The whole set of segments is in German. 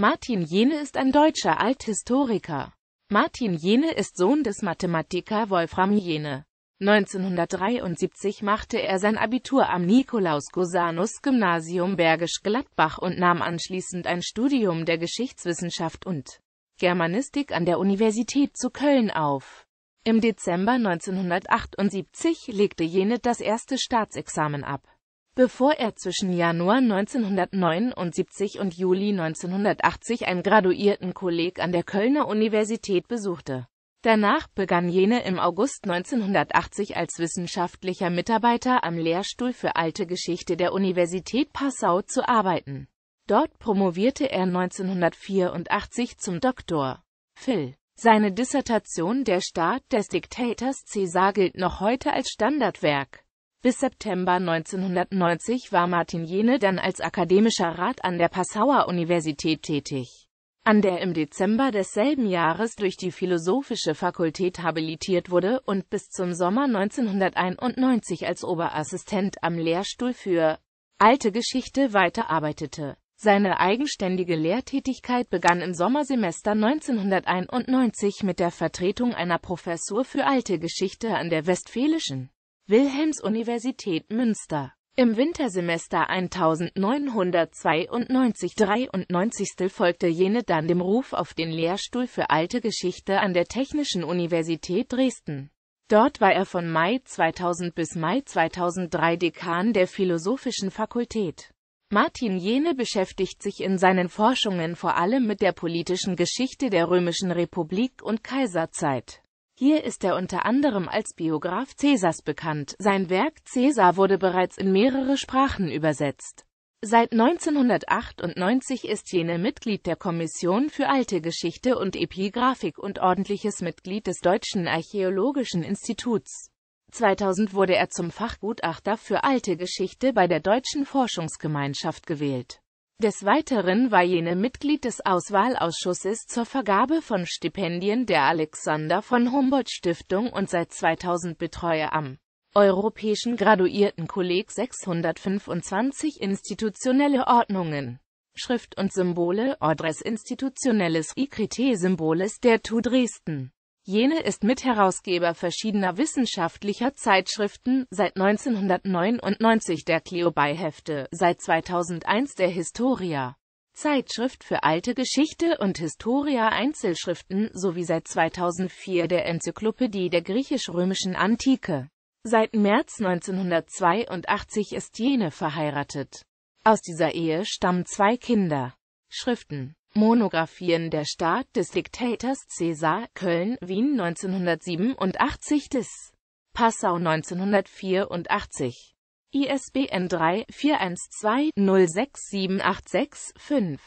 Martin Jene ist ein deutscher Althistoriker. Martin Jene ist Sohn des Mathematiker Wolfram Jene. 1973 machte er sein Abitur am Nikolaus-Gosanus-Gymnasium Bergisch Gladbach und nahm anschließend ein Studium der Geschichtswissenschaft und Germanistik an der Universität zu Köln auf. Im Dezember 1978 legte Jene das erste Staatsexamen ab bevor er zwischen Januar 1979 und Juli 1980 ein Graduiertenkolleg an der Kölner Universität besuchte. Danach begann Jene im August 1980 als wissenschaftlicher Mitarbeiter am Lehrstuhl für Alte Geschichte der Universität Passau zu arbeiten. Dort promovierte er 1984 zum Doktor. Phil. Seine Dissertation Der Staat des Diktators Caesar gilt noch heute als Standardwerk. Bis September 1990 war Martin Jene dann als akademischer Rat an der Passauer Universität tätig, an der im Dezember desselben Jahres durch die Philosophische Fakultät habilitiert wurde und bis zum Sommer 1991 als Oberassistent am Lehrstuhl für Alte Geschichte weiterarbeitete. Seine eigenständige Lehrtätigkeit begann im Sommersemester 1991 mit der Vertretung einer Professur für alte Geschichte an der Westfälischen Wilhelms Universität Münster. Im Wintersemester 1992-93 folgte jene dann dem Ruf auf den Lehrstuhl für Alte Geschichte an der Technischen Universität Dresden. Dort war er von Mai 2000 bis Mai 2003 Dekan der Philosophischen Fakultät. Martin Jene beschäftigt sich in seinen Forschungen vor allem mit der politischen Geschichte der Römischen Republik und Kaiserzeit. Hier ist er unter anderem als Biograf Cäsars bekannt. Sein Werk Cäsar wurde bereits in mehrere Sprachen übersetzt. Seit 1998 ist Jene Mitglied der Kommission für Alte Geschichte und Epigraphik und ordentliches Mitglied des Deutschen Archäologischen Instituts. 2000 wurde er zum Fachgutachter für Alte Geschichte bei der Deutschen Forschungsgemeinschaft gewählt des Weiteren war jene Mitglied des Auswahlausschusses zur Vergabe von Stipendien der Alexander von Humboldt Stiftung und seit 2000 Betreuer am Europäischen Graduiertenkolleg 625 institutionelle Ordnungen. Schrift und Symbole Ordres Institutionelles IKT Symboles der TU Dresden Jene ist Mitherausgeber verschiedener wissenschaftlicher Zeitschriften, seit 1999 der Cleobei-Hefte, seit 2001 der Historia. Zeitschrift für alte Geschichte und Historia Einzelschriften sowie seit 2004 der Enzyklopädie der griechisch-römischen Antike. Seit März 1982 ist jene verheiratet. Aus dieser Ehe stammen zwei Kinder. Schriften Monographien Der Staat des Diktators Cäsar, Köln, Wien 1987 des Passau 1984 ISBN 3-412-06786-5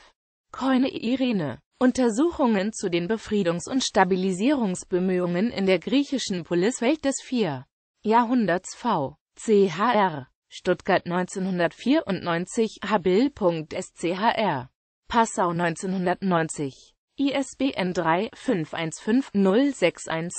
Keune Irene Untersuchungen zu den Befriedungs- und Stabilisierungsbemühungen in der griechischen Poliswelt des 4. Jahrhunderts v. CHR Stuttgart 1994 Habil.schr Passau 1990. ISBN 3 515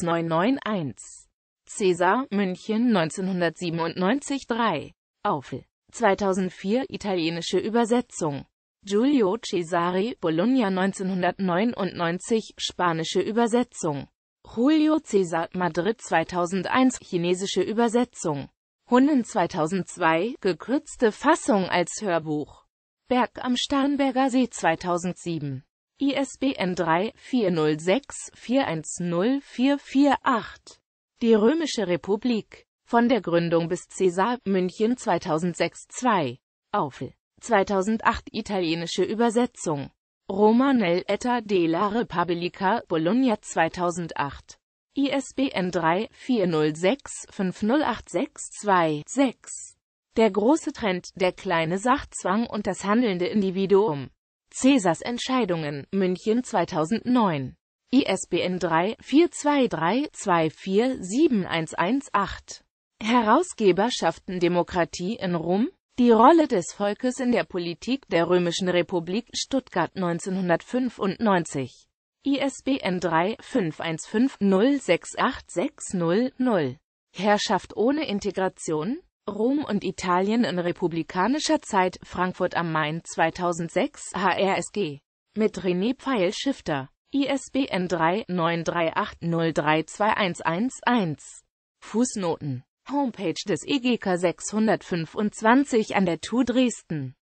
Cäsar, München 1997 3. Aufel. 2004 italienische Übersetzung. Giulio Cesari, Bologna 1999 spanische Übersetzung. Julio Cesar, Madrid 2001 chinesische Übersetzung. Hunden 2002 gekürzte Fassung als Hörbuch. Berg am Starnberger See 2007. ISBN 3-406-410-448. Die Römische Republik. Von der Gründung bis Cäsar, München 2006-2. Aufel. 2008 Italienische Übersetzung. Roma Etta della Repubblica, Bologna 2008. ISBN 3-406-50862-6. Der große Trend, der kleine Sachzwang und das handelnde Individuum. Cäsars Entscheidungen, München 2009. ISBN 3-423-2471118. Herausgeberschaften Demokratie in Rom, die Rolle des Volkes in der Politik der Römischen Republik Stuttgart 1995. ISBN 3-515-068600. Herrschaft ohne Integration? Rom und Italien in republikanischer Zeit, Frankfurt am Main 2006, HRSG. Mit René Pfeilschifter, ISBN 3-938-032111. Fußnoten Homepage des EGK 625 an der TU Dresden